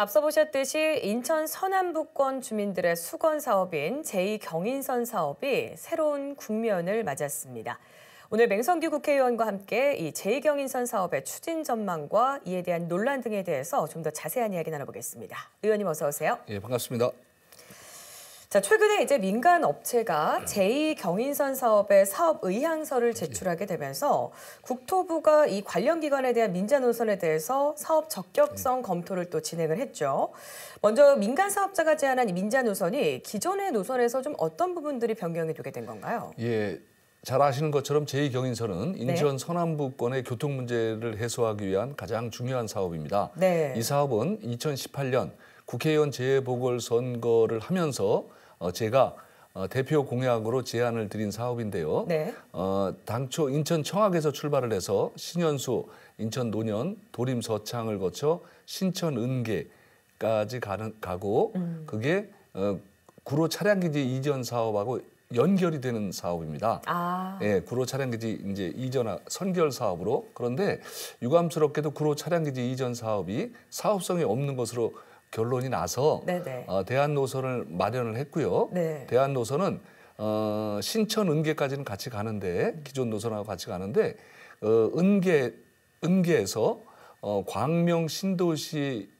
앞서 보셨듯이 인천 서남부권 주민들의 수건 사업인 제2경인선 사업이 새로운 국면을 맞았습니다. 오늘 맹성규 국회의원과 함께 이 제2경인선 사업의 추진 전망과 이에 대한 논란 등에 대해서 좀 더 자세한 이야기 나눠보겠습니다. 의원님 어서 오세요. 예, 반갑습니다. 자, 최근에 이제 민간 업체가 제2경인선 사업의 사업 의향서를 제출하게 되면서 국토부가 이 관련 기관에 대한 민자 노선에 대해서 사업 적격성 검토를 또 진행을 했죠. 먼저 민간 사업자가 제안한 이 민자 노선이 기존의 노선에서 좀 어떤 부분들이 변경이 되게 된 건가요? 예. 잘 아시는 것처럼 제2경인선은 인천 네. 서남부권의 교통 문제를 해소하기 위한 가장 중요한 사업입니다. 네. 이 사업은 2018년 국회의원 재보궐선거를 하면서 어, 제가 어, 대표 공약으로 제안을 드린 사업인데요. 네. 어, 당초 인천 청학에서 출발을 해서 신현수, 인천 노년, 도림 서창을 거쳐 신천 은계까지 가는, 가고 음. 그게 어, 구로 차량기지 이전 사업하고 연결이 되는 사업입니다. 아. 예, 구로 차량기지 이제 이전 선결 사업으로 그런데 유감스럽게도 구로 차량기지 이전 사업이 사업성이 없는 것으로 결론이 나서 어, 대한 노선을 마련을 했고요. 네. 대한 노선은 어, 신천 은계까지는 같이 가는데 음. 기존 노선하고 같이 가는데 어, 은계 은계에서 어, 광명 신도시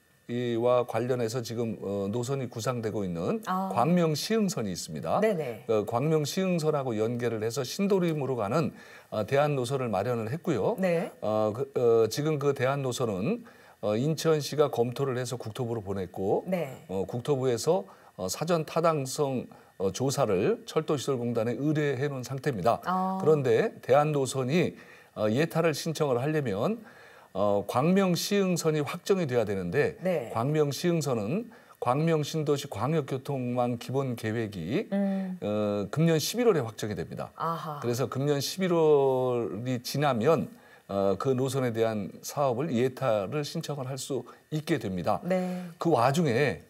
와 관련해서 지금 어, 노선이 구상되고 있는 아. 광명 시흥선이 있습니다. 네네. 어, 광명 시흥선하고 연계를 해서 신도림으로 가는 어, 대한 노선을 마련을 했고요. 네. 어, 그, 어, 지금 그 대한 노선은 어, 인천시가 검토를 해서 국토부로 보냈고 네. 어, 국토부에서 어, 사전 타당성 어, 조사를 철도시설공단에 의뢰해 놓은 상태입니다. 아. 그런데 대한노선이 어, 예타를 신청을 하려면 어, 광명시흥선이 확정이 돼야 되는데 네. 광명시흥선은 광명신도시 광역교통망 기본 계획이 음. 어, 금년 11월에 확정이 됩니다. 아하. 그래서 금년 11월이 지나면 어, 그 노선에 대한 사업을 예타를 신청을 할 수 있게 됩니다. 네. 그 와중에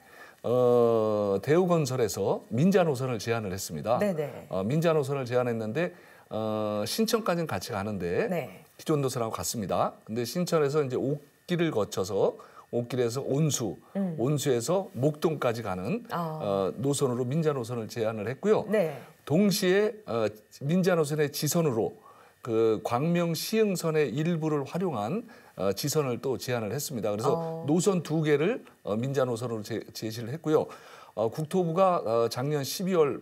어, 대우건설에서 민자 노선을 제안을 했습니다. 네네. 네. 어, 민자 노선을 제안했는데 어, 신청까지는 같이 가는데 네. 기존 노선하고 같습니다. 근데 신천에서 이제 옥길을 거쳐서 옥길에서 온수, 음. 온수에서 목동까지 가는 아. 어, 노선으로 민자 노선을 제안을 했고요. 네. 동시에 어, 민자 노선의 지선으로 그 광명 시흥선의 일부를 활용한 어, 지선을 또 제안을 했습니다. 그래서 어. 노선 두 개를 어, 민자 노선으로 제, 제시를 했고요. 어, 국토부가 어, 작년 12월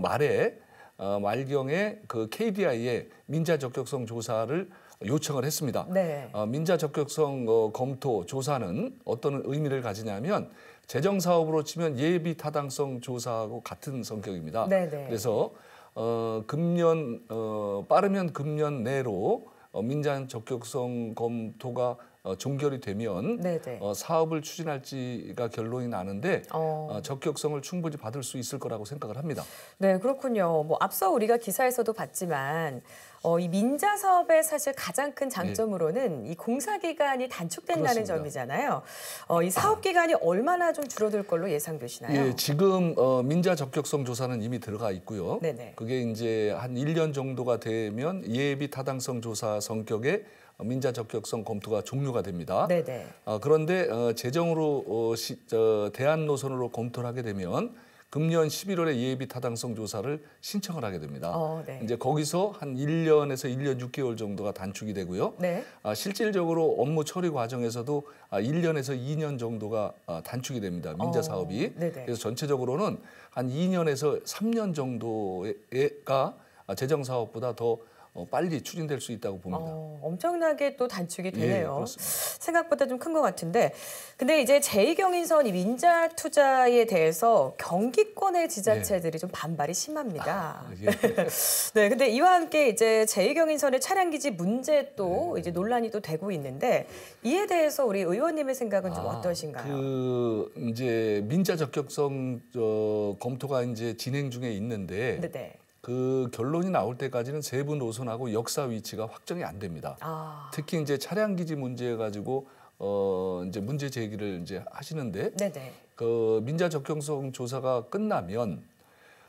말에 말경에 그 KDI에 민자 적격성 조사를 요청을 했습니다. 네. 민자 적격성 검토 조사는 어떤 의미를 가지냐면 재정 사업으로 치면 예비 타당성 조사하고 같은 성격입니다. 네네. 네. 그래서 어, 금년 어, 빠르면 금년 내로 어, 민간 적격성 검토가 어, 종결이 되면 어, 사업을 추진할지가 결론이 나는데 어. 어, 적격성을 충분히 받을 수 있을 거라고 생각을 합니다. 네, 그렇군요. 뭐 앞서 우리가 기사에서도 봤지만 어, 이 민자 사업의 사실 가장 큰 네. 장점으로는 네. 이 공사 기간이 단축된다는 그렇습니다. 점이잖아요. 어, 이 사업 기간이 얼마나 좀 줄어들 걸로 예상되시나요? 예, 지금 어, 민자 적격성 조사는 이미 들어가 있고요. 네네. 그게 이제 한 1년 정도가 되면 예비 타당성 조사 성격의 민자 적격성 검토가 종료가 됩니다. 네네. 어, 그런데 어, 재정으로 어, 시, 어, 대안 노선으로 검토를 하게 되면 금년 11월에 예비 타당성 조사를 신청을 하게 됩니다. 어, 네. 이제 거기서 한 1년에서 1년 6개월 정도가 단축이 되고요. 네. 아, 실질적으로 업무 처리 과정에서도 아, 1년에서 2년 정도가 아, 단축이 됩니다. 민자 어, 사업이. 어, 그래서 전체적으로는 한 2년에서 3년 정도가 재정 사업보다 더 어, 빨리 추진될 수 있다고 봅니다. 어, 엄청나게 또 단축이 예, 되네요. 예, 생각보다 좀 큰 것 같은데. 근데 이제 제2경인선 민자 투자에 대해서 경기권의 지자체들이 예. 좀 반발이 심합니다. 아, 예. 네, 근데 이와 함께 이제 제2경인선의 차량기지 문제 또 예. 이제 논란이 또 되고 있는데 이에 대해서 우리 의원님의 생각은 좀 아, 어떠신가요? 그 이제 민자 적격성 저 검토가 이제 진행 중에 있는데 네네. 네. 그 결론이 나올 때까지는 세부 노선하고 역사 위치가 확정이 안 됩니다. 아. 특히 이제 차량 기지 문제 가지고 어 이제 문제 제기를 이제 하시는데 네네. 그 민자 적격성 조사가 끝나면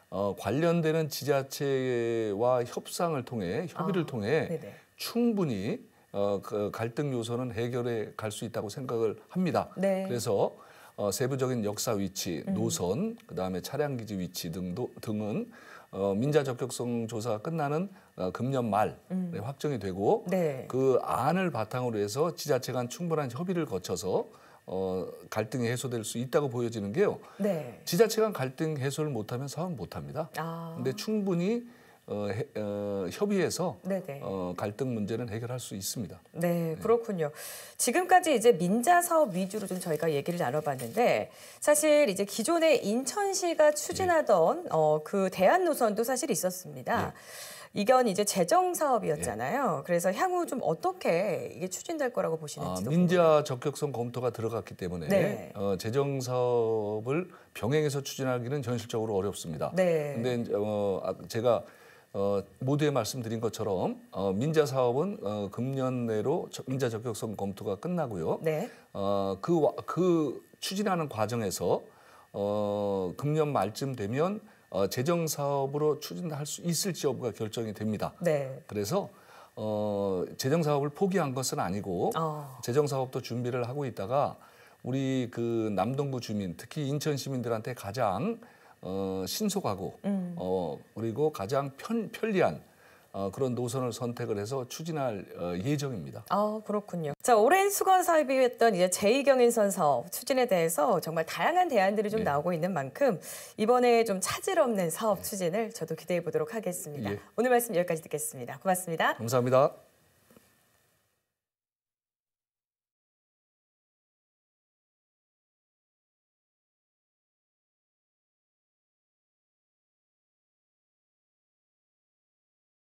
어 관련되는 지자체와 협상을 통해 협의를 아. 통해 네네. 충분히 어, 그 갈등 요소는 해결해 갈 수 있다고 생각을 합니다. 네. 그래서 어, 세부적인 역사 위치, 음. 노선, 음. 그다음에 차량 기지 위치 등도 등은 어, 민자 적격성 조사가 끝나는 어, 금년 말에 음. 확정이 되고 네. 그 안을 바탕으로 해서 지자체 간 충분한 협의를 거쳐서 어, 갈등이 해소될 수 있다고 보여지는 게요. 네. 지자체 간 갈등 해소를 못하면 사업 못합니다. 아. 근데 충분히 어, 어, 협의해서 네네. 어, 갈등 문제는 해결할 수 있습니다. 네, 네, 그렇군요. 지금까지 이제 민자 사업 위주로 좀 저희가 얘기를 나눠봤는데 사실 이제 기존에 인천시가 추진하던 네. 어, 그 대안 노선도 사실 있었습니다. 네. 이건 이제 재정 사업이었잖아요. 네. 그래서 향후 좀 어떻게 이게 추진될 거라고 보시는지 아, 민자 궁금해요. 적격성 검토가 들어갔기 때문에 네. 어, 재정 사업을 병행해서 추진하기는 현실적으로 어렵습니다. 네. 근데 어, 아, 제가 어, 모두에 말씀드린 것처럼 어, 민자 사업은 어, 금년 내로 민자 적격성 검토가 끝나고요. 네. 어, 그, 그 추진하는 과정에서 어, 금년 말쯤 되면 어, 재정 사업으로 추진할 수 있을지 여부가 결정이 됩니다. 네. 그래서 어, 재정 사업을 포기한 것은 아니고 어. 재정 사업도 준비를 하고 있다가 우리 그 남동부 주민 특히 인천 시민들한테 가장 어, 신속하고 음. 어, 그리고 가장 편, 편리한 어, 그런 노선을 선택을 해서 추진할 어, 예정입니다. 아 그렇군요. 자 오랜 수건 사비했던 이제 제2경인선 사업 추진에 대해서 정말 다양한 대안들이 좀 예. 나오고 있는 만큼 이번에 좀 차질 없는 사업 추진을 저도 기대해 보도록 하겠습니다. 예. 오늘 말씀 여기까지 듣겠습니다. 고맙습니다. 감사합니다.